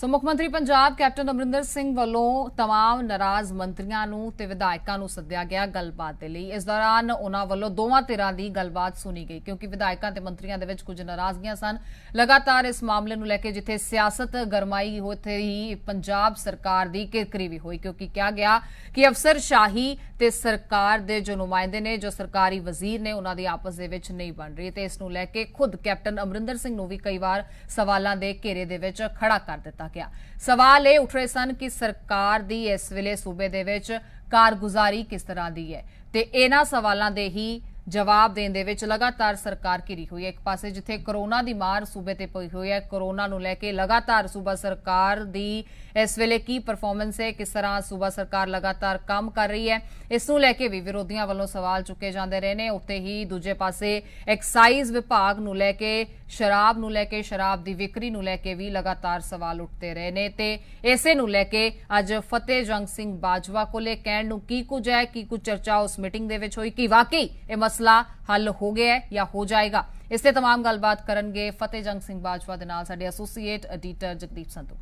ਸੋ ਮੁੱਖ ਮੰਤਰੀ ਪੰਜਾਬ ਕੈਪਟਨ ਅਮਰਿੰਦਰ ਸਿੰਘ ਵੱਲੋਂ तमाम ਨਾਰਾਜ਼ ਮੰਤਰੀਆਂ ਨੂੰ ਤੇ ਵਿਧਾਇਕਾਂ ਨੂੰ ਸੱਦਿਆ ਗਿਆ ਗੱਲਬਾਤ ਦੇ ਲਈ ਇਸ ਦੌਰਾਨ ਉਹਨਾਂ ਵੱਲੋਂ ਦੋਵਾਂ ਧਿਰਾਂ ਦੀ ਗੱਲਬਾਤ ਸੁਣੀ ਗਈ ਕਿਉਂਕਿ ਵਿਧਾਇਕਾਂ ਤੇ ਮੰਤਰੀਆਂ ਦੇ ਵਿੱਚ ਕੁਝ ਨਾਰਾਜ਼ਗੀਆਂ ਸਨ ਲਗਾਤਾਰ ਇਸ ਮਾਮਲੇ ਨੂੰ ਲੈ ਕੇ ਜਿੱਥੇ ਸਿਆਸਤ ਗਰਮਾਈ ਹੋਤੇ ਹੀ ਪੰਜਾਬ ਸਰਕਾਰ ਦੀ ਕਿਰਕਰੀ ਵੀ ਹੋਈ ਕਿਉਂਕਿ ਕਿਹਾ ਗਿਆ ਕਿ ਅਫਸਰ ਸ਼ਾਹੀ ਤੇ ਸਰਕਾਰ ਦੇ ਜੋ ਨੁਮਾਇੰਦੇ ਨੇ ਜੋ ਸਰਕਾਰੀ ਵਜ਼ੀਰ ਨੇ ਉਹਨਾਂ ਦੀ ਆਪਸ ਦੇ ਵਿੱਚ ਨਹੀਂ ਬਣ ਰਹੀ ਤੇ ਇਸ ਨੂੰ ਲੈ ਕੇ ਖੁਦ ਕੈਪਟਨ ਅਮਰਿੰਦਰ ਸਿੰਘ ਨੂੰ ਵੀ ਕਈ ਵਾਰ ਸਵਾਲਾਂ ਦੇ ਘੇਰੇ ਦੇ ਵਿੱਚ ਖੜਾ ਕਰ ਦਿੱਤਾ ਦਿੱਤਾ ਗਿਆ ਸਵਾਲ ਇਹ ਉੱਠ ਰਹੇ ਸਨ ਕਿ ਸਰਕਾਰ ਦੀ ਇਸ ਵੇਲੇ ਸੂਬੇ ਦੇ ਵਿੱਚ ਕਾਰਗੁਜ਼ਾਰੀ ਕਿਸ ਤਰ੍ਹਾਂ ਦੀ ਹੈ ਤੇ ਇਹਨਾਂ ਸਵਾਲਾਂ ਦੇ ਹੀ ਜਵਾਬ ਦੇਣ ਦੇ ਵਿੱਚ ਲਗਾਤਾਰ ਸਰਕਾਰ ਘਿਰੀ ਹੋਈ ਹੈ ਇੱਕ ਪਾਸੇ ਜਿੱਥੇ ਕਰੋਨਾ ਦੀ ਮਾਰ ਸੂਬੇ ਤੇ ਪਈ ਹੋਈ ਹੈ ਕਰੋਨਾ ਨੂੰ ਲੈ ਕੇ ਲਗਾਤਾਰ ਸੂਬਾ ਸਰਕਾਰ ਦੀ ਇਸ ਵੇਲੇ ਕੀ ਪਰਫਾਰਮੈਂਸ ਹੈ ਕਿਸ ਤਰ੍ਹਾਂ ਸੂਬਾ ਸਰਕਾਰ ਲਗਾਤਾਰ ਕੰਮ ਕਰ ਰਹੀ ਹੈ ਇਸ ਨੂੰ ਲੈ ਕੇ ਵੀ ਵਿਰੋਧੀਆਂ ਵੱਲੋਂ ਸਵਾਲ ਚੁੱਕੇ ਜਾਂਦੇ ਰਹੇ ਨੇ ਉੱਤੇ ਹੀ ਦੂਜੇ ਪਾਸੇ ਐਕਸਾਈਜ਼ ਵਿਭਾਗ ਨੂੰ ਲੈ ਕੇ ਸ਼ਰਾਬ ਨੂੰ ਲੈ ਕੇ ਸ਼ਰਾਬ ਦੀ ਵਿਕਰੀ ਨੂੰ ਲੈ ਕੇ ਵੀ ਲਗਾਤਾਰ ਸਵਾਲ ਉੱਠਦੇ ਰਹੇ ਨੇ ਤੇ ਇਸੇ ਨੂੰ ਲੈ ਕੇ ਅੱਜ ਫਤਿਹ ਜੰਗ ਸਿੰਘ ਬਾਜਵਾ ਕੋਲੇ ਕਹਿਣ ਨੂੰ ਕੀ ਕੁਝ ਹੈ ਕੀ ਕੁਝ ਚਰਚਾ ਉਸ ਮੀਟਿੰਗ ਦੇ ਵਿੱਚ ਹੋਈ ਕਿ ਵਾਕਈ ਇਹ ਮਸਲਾ ਹੱਲ ਹੋ ਗਿਆ ਹੈ ਜਾਂ ਹੋ ਜਾਏਗਾ ਇਸ ਤੇ तमाम ਗੱਲਬਾਤ ਕਰਨਗੇ ਫਤਿਹਜੰਗ ਸਿੰਘ ਬਾਜਵਾ ਦੇ ਨਾਲ ਸਾਡੇ ਐਸੋਸੀਏਟ ਐਡੀਟਰ ਜਗਦੀਪ ਸੰਧੂ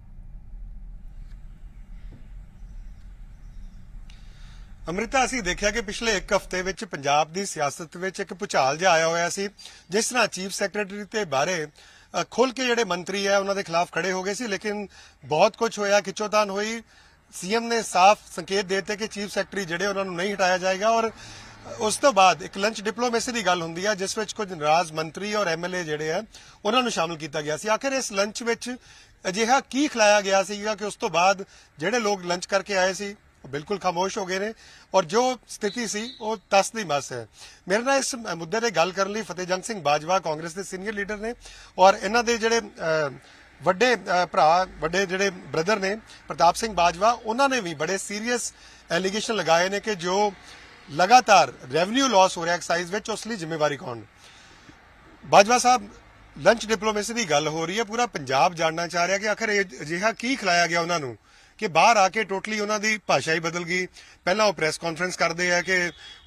ਅਮ੍ਰਿਤਾ ਅਸੀਂ ਦੇਖਿਆ ਕਿ ਪਿਛਲੇ ਇੱਕ ਹਫ਼ਤੇ ਵਿੱਚ ਪੰਜਾਬ ਦੀ ਸਿਆਸਤ ਵਿੱਚ ਇੱਕ ਭੁਚਾਲ ਜਿਹਾ ਆਇਆ ਹੋਇਆ ਸੀ ਜਿਸ ਤਰ੍ਹਾਂ ਚੀਫ ਸੈਕਟਰੀ ਤੇ ਬਾਰੇ ਖੁੱਲ ਕੇ ਜਿਹੜੇ ਮੰਤਰੀ ਹੈ ਉਹਨਾਂ ਦੇ ਖਿਲਾਫ ਖੜੇ ਹੋ ਗਏ ਸੀ ਲੇਕਿਨ ਬਹੁਤ ਕੁਝ ਹੋਇਆ ਖਿੱਚੋਤਾਨ ਹੋਈ ਸੀਐਮ ਨੇ ਸਾਫ਼ ਸੰਕੇਤ ਦਿੱਤੇ ਕਿ ਚੀਫ ਸੈਕਟਰੀ ਜਿਹੜੇ ਉਹਨਾਂ ਨੂੰ ਨਹੀਂ ਹਟਾਇਆ ਜਾਏਗਾ ਔਰ ਉਸ ਤੋਂ ਬਾਅਦ ਇੱਕ ਲੰਚ ਡਿਪਲੋਮੇਸੀ ਦੀ ਗੱਲ ਹੁੰਦੀ ਆ ਜਿਸ ਵਿੱਚ ਕੁਝ ਨਰਾਜ ਮੰਤਰੀ ਔਰ ਐਮਐਲਏ ਜਿਹੜੇ ਆ ਉਹਨਾਂ ਨੂੰ ਸ਼ਾਮਲ ਕੀਤਾ ਗਿਆ ਸੀ ਆਖਿਰ ਇਸ ਲੰਚ ਵਿੱਚ ਅਜਿਹਾ ਕੀ ਖਿਲਾਇਆ ਗਿਆ ਸੀ ਕਿ ਉਸ ਤੋਂ ਬਾਅਦ ਜਿਹੜੇ ਲੋਕ ਲੰਚ ਕਰਕੇ ਆਏ ਸੀ ਉਹ ਬਿਲਕੁਲ ਖਾਮੋਸ਼ ਹੋ ਗਏ ਨੇ ਔਰ ਜੋ ਸਥਿਤੀ ਸੀ ਉਹ ਤਸ ਦੀ ਮਸ ਹੈ ਮੇਰੇ ਨਾਲ ਇਸ ਮੁੱਦੇ ਤੇ ਗੱਲ ਕਰਨ ਲਈ ਫਤਿਹਜੰਗ ਸਿੰਘ ਬਾਜਵਾ ਕਾਂਗਰਸ ਦੇ ਸੀਨੀਅਰ ਲੀਡਰ ਨੇ ਔਰ ਇਹਨਾਂ ਦੇ ਜਿਹੜੇ ਵੱਡੇ ਭਰਾ ਵੱਡੇ ਜਿਹੜੇ ਬ੍ਰਦਰ ਨੇ ਪ੍ਰਤਾਪ ਸਿੰਘ ਬਾਜਵਾ ਉਹਨਾਂ ਨੇ ਵੀ ਬੜੇ ਸੀਰੀਅਸ ਐਲੀਗੇਸ਼ਨ ਲਗਾਏ ਨੇ ਕਿ ਜੋ ਲਗਾਤਾਰ ਰੈਵਨਿਊ ਲਾਸ ਹੋ ਰਿਹਾ ਐਕਸਾਈਜ਼ ਵਿੱਚ ਉਸ ਲਈ ਜ਼ਿੰਮੇਵਾਰੀ ਕੌਣ ਬਾਜਵਾ ਸਾਹਿਬ ਲੰਚ ਡਿਪਲੋਮੇਸੀ ਦੀ ਗੱਲ ਹੋ ਰਹੀ ਹੈ ਪੂਰਾ ਪੰਜਾਬ ਜਾਣਨਾ ਚਾਹ ਰਿਹਾ ਕਿ ਆਖਰ ਅਜਿਹਾ ਕੀ ਖਿਲਾਇਆ ਗਿਆ ਉਹਨਾਂ ਨੂੰ ਕਿ ਬਾਹਰ ਆ ਕੇ ਟੋਟਲੀ ਉਹਨਾਂ ਦੀ ਭਾਸ਼ਾ ਹੀ ਬਦਲ ਗਈ ਪਹਿਲਾਂ ਉਹ ਪ੍ਰੈਸ ਕਾਨਫਰੰਸ ਕਰਦੇ ਆ ਕਿ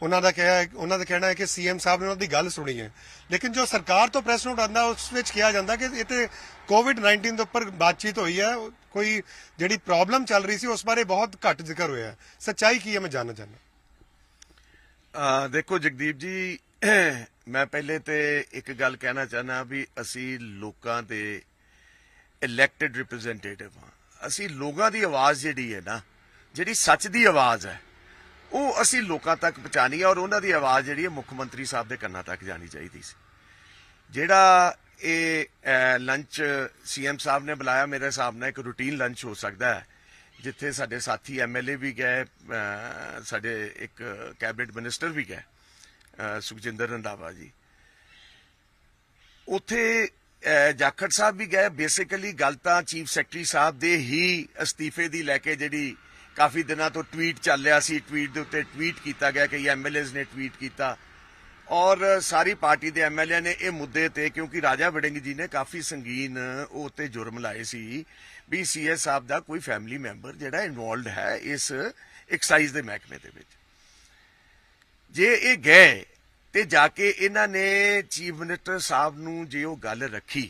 ਉਹਨਾਂ ਦਾ ਕਿਹਾ ਉਹਨਾਂ ਦਾ ਕਹਿਣਾ ਹੈ ਕਿ ਸੀਐਮ ਸਾਹਿਬ ਨੇ ਉਹਨਾਂ ਦੀ ਗੱਲ ਸੁਣੀ ਹੈ ਲੇਕਿਨ ਜੋ ਸਰਕਾਰ ਤੋਂ ਪ੍ਰੈਸ ਨੋਟ ਆਂਦਾ ਉਸ ਵਿੱਚ ਕਿਹਾ ਜਾਂਦਾ ਕਿ ਇਹ ਤੇ ਕੋਵਿਡ-19 ਦੇ ਉੱਪਰ ਬਾਤਚੀਤ ਹੋਈ ਹੈ ਕੋਈ ਜਿਹੜੀ ਪ੍ਰੋਬਲਮ ਚੱਲ ਰਹੀ ਸੀ ਉਸ ਬਾਰੇ ਬਹੁਤ ਘੱਟ ਜ਼ਿਕਰ ਹੋਇਆ ਸੱਚਾਈ ਕੀ ਹੈ ਮੈਂ ਜਾਣਨਾ ਚਾਹੁੰਦਾ ਦੇਖੋ ਜਗਦੀਪ ਜੀ ਮੈਂ ਪਹਿਲੇ ਤੇ ਇੱਕ ਗੱਲ ਕਹਿਣਾ ਚਾਹਨਾ ਵੀ ਅਸੀਂ ਲੋਕਾਂ ਦੇ ਇਲੈਕਟਿਡ ਰਿਪਰੈਜ਼ੈਂਟੇਟਿਵ ਹਾਂ ਅਸੀਂ ਲੋਕਾਂ ਦੀ ਆਵਾਜ਼ ਜਿਹੜੀ ਹੈ ਨਾ ਜਿਹੜੀ ਸੱਚ ਦੀ ਆਵਾਜ਼ ਹੈ ਉਹ ਅਸੀਂ ਲੋਕਾਂ ਤੱਕ ਪਹੁੰਚਾਣੀ ਹੈ ਔਰ ਉਹਨਾਂ ਦੀ ਆਵਾਜ਼ ਜਿਹੜੀ ਹੈ ਮੁੱਖ ਮੰਤਰੀ ਸਾਹਿਬ ਦੇ ਕੰਨਾਂ ਤੱਕ ਜਾਣੀ ਚਾਹੀਦੀ ਸੀ ਜਿਹੜਾ ਇਹ ਲੰਚ ਸੀਐਮ ਸਾਹਿਬ ਨੇ ਬੁਲਾਇਆ ਮੇਰੇ ਹਿਸਾਬ ਨਾਲ ਇੱਕ ਰੂਟੀਨ ਲੰਚ ਹੋ ਸਕਦਾ ਹੈ ਜਿੱਥੇ ਸਾਡੇ ਸਾਥੀ ਐਮਐਲਏ ਵੀ ਗਏ ਸਾਡੇ ਇੱਕ ਕੈਬਨਿਟ ਮਿਨਿਸਟਰ ਵੀ ਗਏ ਸੁਖਜਿੰਦਰ ਰੰਦਾਵਾ ਜੀ ਉਥੇ ਜਾਖੜ ਸਾਹਿਬ ਵੀ ਗਏ ਬੇਸਿਕਲੀ ਗੱਲ ਤਾਂ ਚੀਫ ਸੈਕਟਰੀ ਸਾਹਿਬ ਦੇ ਹੀ ਅਸਤੀਫੇ ਦੀ ਲੈ ਕੇ ਜਿਹੜੀ ਕਾਫੀ ਦਿਨਾਂ ਤੋਂ ਟਵੀਟ ਚੱਲ ਰਿਹਾ ਸੀ ਟਵੀਟ ਦੇ ਉੱਤੇ ਟਵੀਟ ਕੀਤਾ ਗਿਆ ਕਿ ਐਮਐਲਏਸ ਨੇ ਟਵੀਟ ਕੀਤਾ ਔਰ ਸਾਰੀ ਪਾਰਟੀ ਦੇ ਐਮਐਲਏ ਨੇ ਇਹ ਮੁੱਦੇ ਤੇ ਕਿਉਂਕਿ ਰਾਜਾ ਵੜਿੰਗ ਜੀ ਨੇ ਕਾਫੀ ਸੰਗੀਨ ਉਹ ਤੇ ਜੁਰਮ ਲਾਏ ਸੀ ਵੀ ਸੀਐਸ ਸਾਹਿਬ ਦਾ ਕੋਈ ਫੈਮਿਲੀ ਮੈਂਬਰ ਜਿਹੜਾ ਇਨਵੋਲਡ ਹੈ ਇਸ ਐਕਸਾਈਜ਼ ਦੇ ਮਹਿਕਮੇ ਦੇ ਵਿੱਚ ਜੇ ਇਹ ਗਏ ਤੇ ਜਾ ਕੇ ਇਹਨਾਂ ਨੇ ਚੀਫ ਮਿਨਿਸਟਰ ਸਾਹਿਬ ਨੂੰ ਜੇ ਉਹ ਗੱਲ ਰੱਖੀ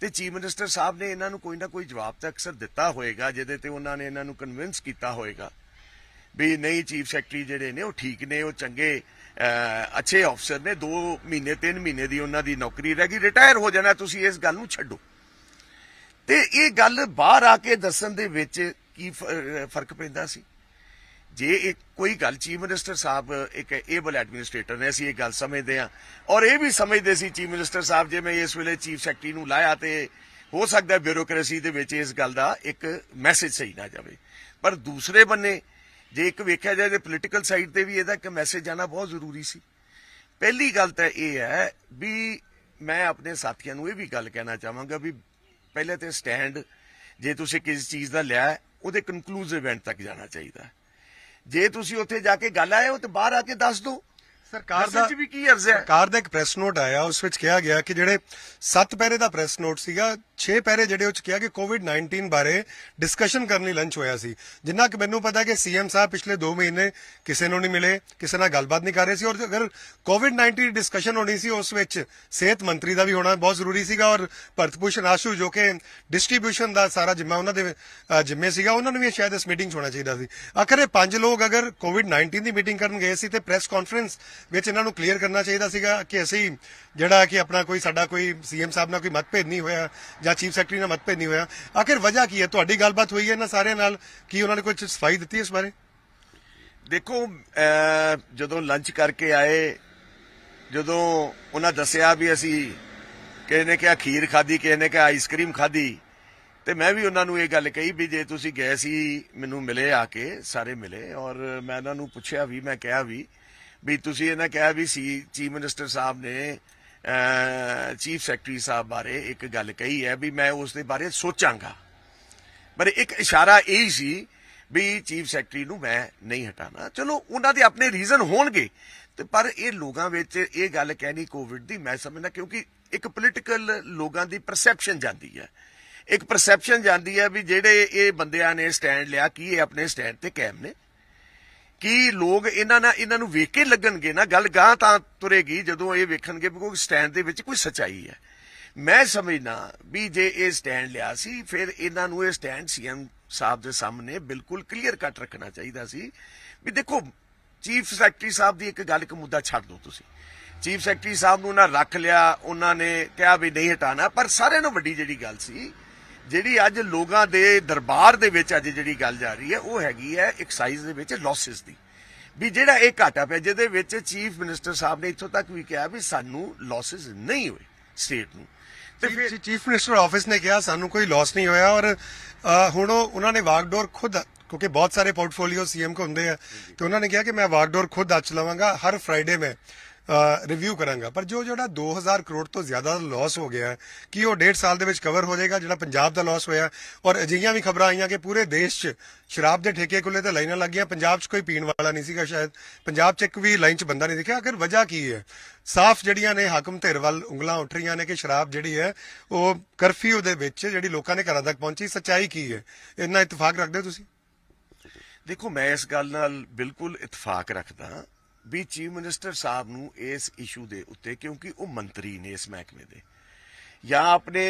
ਤੇ ਚੀਫ ਮਿਨਿਸਟਰ ਸਾਹਿਬ ਨੇ ਇਹਨਾਂ ਨੂੰ ਕੋਈ ਨਾ ਕੋਈ ਜਵਾਬ ਤਾਂ ਅਕਸਰ ਦਿੱਤਾ ਹੋਵੇਗਾ ਜਿਹਦੇ ਤੇ ਉਹਨਾਂ ਨੇ ਇਹਨਾਂ ਨੂੰ ਕਨਵਿੰਸ ਕੀਤਾ ਹੋਵੇਗਾ ਵੀ ਨਹੀਂ ਚੀਫ ਸੈਕਟਰੀ ਜਿਹੜੇ ਨੇ ਉਹ ਠੀਕ ਨੇ ਉਹ ਚੰਗੇ ਅੱਛੇ ਅਫਸਰ ਨੇ 2 ਮਹੀਨੇ 3 ਮਹੀਨੇ ਦੀ ਉਹਨਾਂ ਦੀ ਨੌਕਰੀ ਰਹਿ ਗਈ ਰਿਟਾਇਰ ਹੋ ਜਾਣਾ ਤੁਸੀਂ ਇਸ ਗੱਲ ਨੂੰ ਛੱਡੋ ਤੇ ਇਹ ਗੱਲ ਬਾਹਰ ਆ ਕੇ ਦੱਸਣ ਦੇ ਵਿੱਚ ਕੀ ਫਰਕ ਪੈਂਦਾ ਸੀ ਜੇ ਇਹ ਕੋਈ ਗੱਲ ਚੀਫ ਮਿਨਿਸਟਰ ਸਾਹਿਬ ਇੱਕ ਏਬਲ ਐਡਮਿਨਿਸਟ੍ਰੇਟਰ ਨੇ ਅਸੀਂ ਇਹ ਗੱਲ ਸਮਝਦੇ ਆ ਔਰ ਇਹ ਵੀ ਸਮਝਦੇ ਸੀ ਚੀਫ ਮਿਨਿਸਟਰ ਸਾਹਿਬ ਜੇ ਮੈਂ ਇਸ ਵੇਲੇ ਚੀਫ ਸੈਕਟਰੀ ਨੂੰ ਲਾਇਆ ਤੇ ਹੋ ਸਕਦਾ ਬਿਊਰੋਕ੍ਰੇਸੀ ਦੇ ਵਿੱਚ ਇਸ ਗੱਲ ਦਾ ਇੱਕ ਮੈਸੇਜ ਸਹੀ ਨਾ ਜਾਵੇ ਪਰ ਦੂਸਰੇ ਬੰਨੇ ਜੇ ਇੱਕ ਵੇਖਿਆ ਜਾਏ ਤੇ ਪੋਲੀਟੀਕਲ ਸਾਈਡ ਤੇ ਵੀ ਇਹਦਾ ਇੱਕ ਮੈਸੇਜ ਆਣਾ ਬਹੁਤ ਜ਼ਰੂਰੀ ਸੀ ਪਹਿਲੀ ਗੱਲ ਤਾਂ ਇਹ ਹੈ ਵੀ ਮੈਂ ਆਪਣੇ ਸਾਥੀਆਂ ਨੂੰ ਇਹ ਵੀ ਗੱਲ ਕਹਿਣਾ ਚਾਹਾਂਗਾ ਵੀ ਪਹਿਲੇ ਤੇ ਸਟੈਂਡ ਜੇ ਤੁਸੀਂ ਕਿਸੇ ਚੀਜ਼ ਦਾ ਲਿਆ ਉਹਦੇ ਕਨਕਲੂਸਿਵ ਐਂਡ ਤੱਕ ਜਾਣਾ ਚਾਹੀਦਾ ਜੇ ਤੁਸੀਂ ਉੱਥੇ ਜਾ ਕੇ ਗੱਲ ਆਏ ਹੋ ਤੇ ਬਾਹਰ ਆ ਕੇ ਦੱਸ ਦਿਓ ਸਰਕਾਰ ਦਾ ਵੀ ਕੀ ਅਰਜ਼ ਹੈ ਸਰਕਾਰ ਦਾ ਇੱਕ ਪ੍ਰੈਸ ਨੋਟ ਆਇਆ ਉਸ ਵਿੱਚ ਕਿਹਾ ਗਿਆ ਕਿ ਜਿਹੜੇ ਸੱਤ ਪੈਰੇ ਦਾ ਪ੍ਰੈਸ ਨੋਟ ਸੀਗਾ 6 ਪਹਿਰੇ ਜਿਹੜੇ ਉਹ ਚ ਕਿਹਾ ਕਿ ਕੋਵਿਡ-19 ਬਾਰੇ ਡਿਸਕਸ਼ਨ ਕਰਨ ਲਈ ਲੰਚ ਹੋਇਆ ਸੀ ਜਿੰਨਾ ਕਿ ਮੈਨੂੰ ਪਤਾ ਕਿ ਸੀਐਮ ਸਾਹਿਬ ਪਿਛਲੇ 2 ਮਹੀਨੇ ਕਿਸੇ ਨੂੰ ਨਹੀਂ ਮਿਲੇ ਕਿਸੇ ਨਾਲ ਗੱਲਬਾਤ ਨਹੀਂ ਕਰ ਰਹੇ ਸੀ ਔਰ ਅਗਰ ਕੋਵਿਡ-19 ਦੀ ਡਿਸਕਸ਼ਨ ਹੋਣੀ ਸੀ ਉਸ ਵਿੱਚ ਸਿਹਤ ਮੰਤਰੀ ਦਾ ਵੀ ਹੋਣਾ ਬਹੁਤ ਜ਼ਰੂਰੀ ਸੀਗਾ ਔਰ ਪਰਤਪੂਸ਼ਨ ਆਸ਼ੂ ਜੋ ਕਿ ਡਿਸਟ੍ਰੀਬਿਊਸ਼ਨ ਦਾ ਸਾਰਾ ਜ਼ਿੰਮਾ ਉਹਨਾਂ ਦੇ ਜ਼ਿੰਮੇ ਸੀਗਾ ਉਹਨਾਂ ਨੂੰ ਵੀ ਸ਼ਾਇਦ ਇਸ ਮੀਟਿੰਗ 'ਚ ਹੋਣਾ ਚਾਹੀਦਾ ਸੀ ਇਹ ਪੰਜ ਲੋਕ ਅਗਰ ਕੋਵਿਡ-19 ਦੀ ਮੀਟਿੰਗ ਕਰਨ ਗਏ ਸੀ ਤੇ ਪ੍ਰੈਸ ਕਾਨਫਰੰਸ ਵਿੱਚ ਇਹਨਾਂ ਨੂੰ ਕਲੀਅਰ ਕਰਨਾ ਚਾਹੀਦਾ ਸੀਗਾ ਕਿ ਅਸੀਂ ਜਿਹੜਾ ਕਿ ਆਪਣਾ ਕੋਈ ਸਾਡਾ ਕੋਈ ਸੀਐਮ ਸਾਹਿਬ ਨਾਲ ਕੋਈ ਮਤਭੇਦ ਨਹੀਂ ਹੋਇਆ ਜਾਂ ਜਾਂ ਚੀਫ ਸੈਕਟਰੀ ਨਾਲ ਮਤਭੇਦ ਨਹੀਂ ਹੋਇਆ ਆਖਿਰ ਵਜ੍ਹਾ ਕੀ ਹੈ ਤੁਹਾਡੀ ਗੱਲਬਾਤ ਹੋਈ ਹੈ ਇਹਨਾਂ ਸਾਰਿਆਂ ਨਾਲ ਕੀ ਉਹਨਾਂ ਨੇ ਕੋਈ ਸਫਾਈ ਦਿੱਤੀ ਇਸ ਬਾਰੇ ਦੇਖੋ ਜਦੋਂ ਲੰਚ ਕਰਕੇ ਆਏ ਜਦੋਂ ਉਹਨਾਂ ਦੱਸਿਆ ਵੀ ਅਸੀਂ ਕਿਸੇ ਨੇ ਕਿਹਾ ਖੀਰ ਖਾਦੀ ਕਿਸੇ ਨੇ ਕਿਹਾ ਆਈਸਕ੍ਰੀਮ ਖਾਦੀ ਤੇ ਮੈਂ ਵੀ ਉਹਨਾਂ ਨੂੰ ਇਹ ਗੱਲ ਕਹੀ ਵੀ ਜੇ ਤੁਸੀਂ ਗਏ ਸੀ ਮੈਨੂੰ ਮਿਲੇ ਆ ਕੇ ਸਾਰੇ ਮਿਲੇ ਔਰ ਮੈਂ ਉਹਨਾਂ ਨੂੰ ਪੁੱਛਿਆ ਵੀ ਮੈਂ ਕਿਹਾ ਵੀ ਵੀ ਤੁਸੀਂ ਇਹਨਾਂ ਕਿਹਾ ਵੀ ਸੀ ਚੀਫ ਮਿਨਿਸਟਰ ਸਾਹਿਬ ਨੇ ਚੀਫ ਸੈਕਟਰੀ ਸਾਹਿਬ ਬਾਰੇ ਇੱਕ ਗੱਲ ਕਹੀ ਹੈ ਵੀ ਮੈਂ ਉਸ ਦੇ ਬਾਰੇ ਸੋਚਾਂਗਾ ਪਰ ਇੱਕ ਇਸ਼ਾਰਾ ਇਹ ਸੀ ਵੀ ਚੀਫ ਸੈਕਟਰੀ ਨੂੰ ਮੈਂ ਨਹੀਂ ਹਟਾਣਾ ਚਲੋ ਉਹਨਾਂ ਦੇ ਆਪਣੇ ਰੀਜ਼ਨ ਹੋਣਗੇ ਤੇ ਪਰ ਇਹ ਲੋਕਾਂ ਵਿੱਚ ਇਹ ਗੱਲ ਕਹਿਣੀ ਕੋਵਿਡ ਦੀ ਮੈਂ ਸਮਝਦਾ ਕਿਉਂਕਿ ਇੱਕ ਪੋਲੀਟੀਕਲ ਲੋਕਾਂ ਦੀ ਪਰਸੈਪਸ਼ਨ ਜਾਂਦੀ ਹੈ ਇੱਕ ਪਰਸੈਪਸ਼ਨ ਜਾਂਦੀ ਹੈ ਵੀ ਜਿਹੜੇ ਇਹ ਬੰਦਿਆਂ ਨੇ ਸਟੈਂਡ ਲਿਆ ਕੀ ਇਹ ਆਪਣੇ ਸਟੈਂਡ ਤੇ ਕਾਇਮ ਨੇ ਕਿ ਲੋਕ ਇਹਨਾਂ ਨਾਲ ਇਹਨਾਂ ਨੂੰ ਵੇਖ ਕੇ ਲੱਗਣਗੇ ਨਾ ਗੱਲ ਗਾਂ ਤਾਂ ਤੁਰੇਗੀ ਜਦੋਂ ਇਹ ਵੇਖਣਗੇ ਕਿ ਸਟੈਂਡ ਦੇ ਵਿੱਚ ਕੋਈ ਸਚਾਈ ਹੈ ਮੈਂ ਸਮਝਣਾ ਵੀ ਜੇ ਇਹ ਸਟੈਂਡ ਲਿਆ ਸੀ ਫਿਰ ਇਹਨਾਂ ਨੂੰ ਇਹ ਸਟੈਂਡ ਸੀਐਮ ਸਾਹਿਬ ਦੇ ਸਾਹਮਣੇ ਬਿਲਕੁਲ ਕਲੀਅਰ ਕੱਟ ਰੱਖਣਾ ਚਾਹੀਦਾ ਸੀ ਵੀ ਦੇਖੋ ਚੀਫ ਸੈਕਟਰੀ ਸਾਹਿਬ ਦੀ ਇੱਕ ਗੱਲ ਇੱਕ ਮੁੱਦਾ ਛੱਡ ਦਿਓ ਤੁਸੀਂ ਚੀਫ ਸੈਕਟਰੀ ਸਾਹਿਬ ਨੂੰ ਉਹਨਾਂ ਰੱਖ ਲਿਆ ਉਹਨਾਂ ਨੇ ਕਿਹਾ ਵੀ ਨਹੀਂ ਹਟਾਣਾ ਪਰ ਸਾਰਿਆਂ ਨੂੰ ਵੱਡੀ ਜਿਹੜੀ ਗੱਲ ਸੀ ਜਿਹੜੀ ਅੱਜ ਲੋਕਾਂ ਦੇ ਦਰਬਾਰ ਦੇ ਵਿੱਚ ਅੱਜ ਜਿਹੜੀ ਗੱਲ ਜਾ ਰਹੀ ਹੈ ਉਹ ਹੈਗੀ ਹੈ ਐਕਸਾਈਜ਼ ਦੇ ਵਿੱਚ ਲਾਸਸ ਦੀ ਵੀ ਜਿਹੜਾ ਇਹ ਘਾਟਾ ਪਿਆ ਜਿਹਦੇ ਵਿੱਚ ਚੀਫ ਮਿਨਿਸਟਰ ਸਾਹਿਬ ਨੇ ਇੱਥੋਂ ਤੱਕ ਵੀ ਕਿਹਾ ਵੀ ਸਾਨੂੰ ਲਾਸਸ ਨਹੀਂ ਹੋਏ ਸਟੇਟ ਨੂੰ ਤੇ ਫਿਰ ਚੀਫ ਮਿਨਿਸਟਰ ਆਫਿਸ ਨੇ ਕਿਹਾ ਸਾਨੂੰ ਕੋਈ ਲਾਸ ਨਹੀਂ ਹੋਇਆ ਔਰ ਹੁਣ ਉਹਨਾਂ ਨੇ ਡੋਰ ਖੁਦ ਕਿਉਂਕਿ ਸਾਰੇ ਪੋਰਟਫੋਲੀਓ ਸੀਐਮ ਕੋ ਹੁੰਦੇ ਆ ਤੇ ਉਹਨਾਂ ਨੇ ਕਿਹਾ ਕਿ ਮੈਂ ਵਾਕ ਡੋਰ ਖੁਦ ਅੱਜ ਲਵਾਂਗਾ ਹਰ ਫਰਡੇ ਮੈਂ ਰਿਵਿਊ ਕਰਾਂਗਾ ਪਰ ਜੋ ਜਿਹੜਾ 2000 ਕਰੋੜ ਤੋਂ ਜ਼ਿਆਦਾ ਦਾ ਲਾਸ ਹੋ ਗਿਆ ਕਿ ਉਹ 1.5 ਸਾਲ ਦੇ ਵਿੱਚ ਕਵਰ ਹੋ ਜਾਏਗਾ ਜਿਹੜਾ ਪੰਜਾਬ ਦਾ ਲਾਸ ਹੋਇਆ ਔਰ ਅਜਿਹੀਆਂ ਵੀ ਖਬਰਾਂ ਆਈਆਂ ਕਿ ਪੂਰੇ ਦੇਸ਼ 'ਚ ਸ਼ਰਾਬ ਦੇ ਠੇਕੇ ਖੁੱਲੇ ਤੇ ਲਾਈਨਾਂ ਲੱਗੀਆਂ ਪੰਜਾਬ 'ਚ ਕੋਈ ਪੀਣ ਵਾਲਾ ਨਹੀਂ ਸੀਗਾ ਸ਼ਾਇਦ ਪੰਜਾਬ 'ਚ ਇੱਕ ਵੀ ਲਾਈਨ 'ਚ ਬੰਦਾ ਨਹੀਂ ਦਿਖਿਆ ਅਗਰ ਵਜ੍ਹਾ ਕੀ ਹੈ ਸਾਫ਼ ਜਿਹੜੀਆਂ ਨੇ ਹਾਕਮ ਧਿਰ ਵੱਲ ਉਂਗਲਾਂ ਉੱਠ ਰਹੀਆਂ ਨੇ ਕਿ ਸ਼ਰਾਬ ਜਿਹੜੀ ਹੈ ਉਹ ਕਰਫਿਊ ਦੇ ਵਿੱਚ ਜਿਹੜੀ ਲੋਕਾਂ ਦੇ ਘਰਾਂ ਤੱਕ ਪਹੁੰਚੀ ਸੱਚਾਈ ਕੀ ਹੈ ਇੰਨਾ ਇਤਫਾਕ ਰੱਖਦੇ ਹੋ ਤੁਸੀਂ ਦੇਖੋ ਮੈਂ ਇਸ ਗੱਲ ਨਾਲ ਬਿਲਕੁਲ ਇਤਫਾਕ ਰੱਖਦਾ ਹਾਂ ਵੀ ਚੀਫ ਮਿਨਿਸਟਰ ਸਾਹਿਬ ਨੂੰ ਇਸ ਇਸ਼ੂ ਦੇ ਉੱਤੇ ਕਿਉਂਕਿ ਉਹ ਮੰਤਰੀ ਨੇ ਇਸ ਮਹਿਕਮੇ ਦੇ ਜਾਂ ਆਪਣੇ